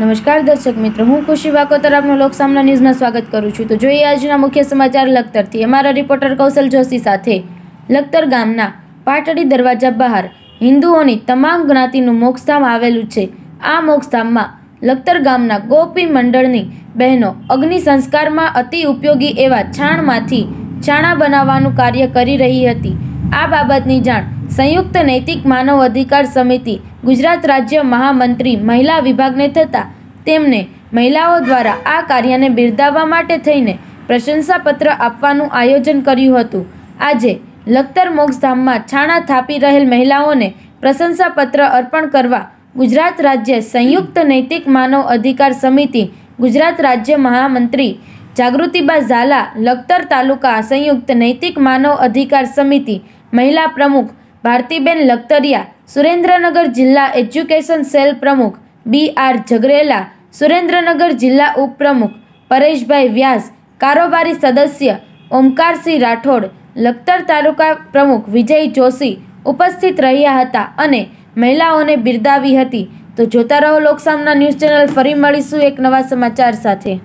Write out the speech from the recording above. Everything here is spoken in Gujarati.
નમસ્કાર દર્શક મિત્ર હું ખુશી વાકો તરફનો લોકસામના ન્યૂઝમાં સ્વાગત કરું છું તો જોઈએ આજના મુખ્ય સમાચાર લખતરથી અમારા રિપોર્ટર કૌશલ જોશી સાથે લખતર ગામના પાટડી દરવાજા બહાર હિન્દુઓની તમામ જ્ઞાતિનું મોક્ષધામ આવેલું છે આ મોક્ષધામમાં લખતર ગામના ગોપી મંડળની બહેનો અગ્નિ સંસ્કારમાં અતિ ઉપયોગી એવા છાણમાંથી છાણા બનાવવાનું કાર્ય કરી રહી હતી આ બાબતની જાણ સંયુક્ત નૈતિક માનવ અધિકાર સમિતિ ગુજરાત રાજ્ય મહામંત્રી મહિલા વિભાગને થતાં તેમને મહિલાઓ દ્વારા આ કાર્યને બિરદાવવા માટે થઈને પ્રશંસાપત્ર આપવાનું આયોજન કર્યું હતું આજે લખતર મોક્ષધામમાં છાણા થાપી રહેલ મહિલાઓને પ્રશંસાપત્ર અર્પણ કરવા ગુજરાત રાજ્ય સંયુક્ત નૈતિક માનવ અધિકાર સમિતિ ગુજરાત રાજ્ય મહામંત્રી જાગૃતિબા ઝાલા લખતર તાલુકા સંયુક્ત નૈતિક માનવ અધિકાર સમિતિ મહિલા પ્રમુખ ભારતીબેન લખતરિયા સુરેન્દ્રનગર જિલ્લા એજ્યુકેશન સેલ પ્રમુખ બી આર જગરેલા સુરેન્દ્રનગર જિલ્લા ઉપપ્રમુખ પરેશભાઈ વ્યાસ કારોબારી સદસ્ય ઓમકારસિંહ રાઠોડ લખતર તાલુકા પ્રમુખ વિજય જોશી ઉપસ્થિત રહ્યા હતા અને મહિલાઓને બિરદાવી હતી તો જોતા રહો લોકસામના ન્યૂઝ ચેનલ ફરી મળીશું એક નવા સમાચાર સાથે